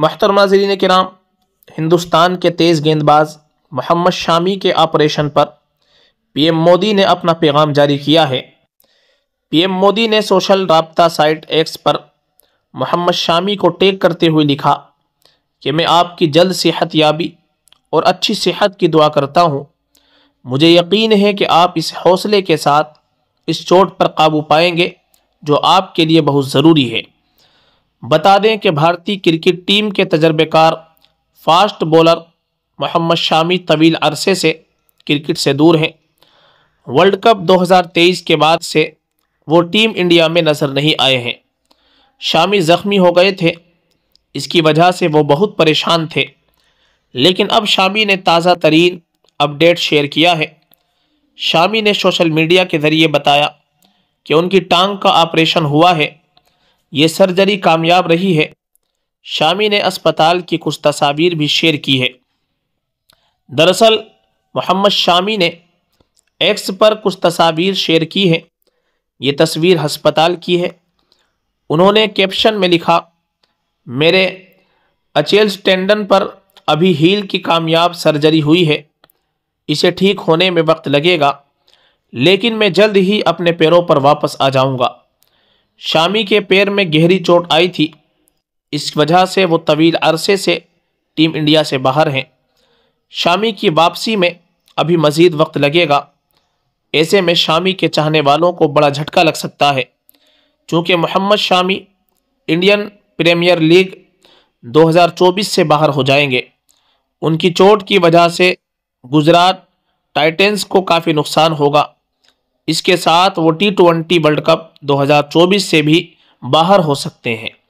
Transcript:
महतरम नाजरीन कराम हिंदुस्तान के तेज़ गेंदबाज मोहम्मद शामी के ऑपरेशन पर पीएम मोदी ने अपना पैगाम जारी किया है पीएम मोदी ने सोशल रबता साइट एक्स पर मोहम्मद शामी को टेक करते हुए लिखा कि मैं आपकी जल्द सेहत याबी और अच्छी सेहत की दुआ करता हूँ मुझे यकीन है कि आप इस हौसले के साथ इस चोट पर काबू पाएंगे जो आपके लिए बहुत ज़रूरी है बता दें कि भारतीय क्रिकेट टीम के तजर्बेकार फास्ट बॉलर मोहम्मद शामी तवील अरसे से क्रिकेट से दूर हैं वर्ल्ड कप 2023 के बाद से वो टीम इंडिया में नज़र नहीं आए हैं शामी ज़ख्मी हो गए थे इसकी वजह से वो बहुत परेशान थे लेकिन अब शामी ने ताज़ा तरीन अपडेट शेयर किया है शामी ने सोशल मीडिया के ज़रिए बताया कि उनकी टांग का ऑपरेशन हुआ है ये सर्जरी कामयाब रही है शामी ने अस्पताल की कुछ तस्वीर भी शेयर की है दरअसल मोहम्मद शामी ने एक्स पर कुछ तस्वीर शेयर की हैं ये तस्वीर हस्पताल की है उन्होंने कैप्शन में लिखा मेरे अचेल स्टैंडन पर अभी हील की कामयाब सर्जरी हुई है इसे ठीक होने में वक्त लगेगा लेकिन मैं जल्द ही अपने पैरों पर वापस आ जाऊंगा शामी के पैर में गहरी चोट आई थी इस वजह से वो तवील अरसे से टीम इंडिया से बाहर हैं शामी की वापसी में अभी मज़ीद वक्त लगेगा ऐसे में शामी के चाहने वालों को बड़ा झटका लग सकता है चूँकि Mohammed Shami Indian Premier League 2024 से बाहर हो जाएंगे उनकी चोट की वजह से गुजरात टाइटेंस को काफ़ी नुकसान होगा इसके साथ वो टी ट्वेंटी वर्ल्ड कप 2024 से भी बाहर हो सकते हैं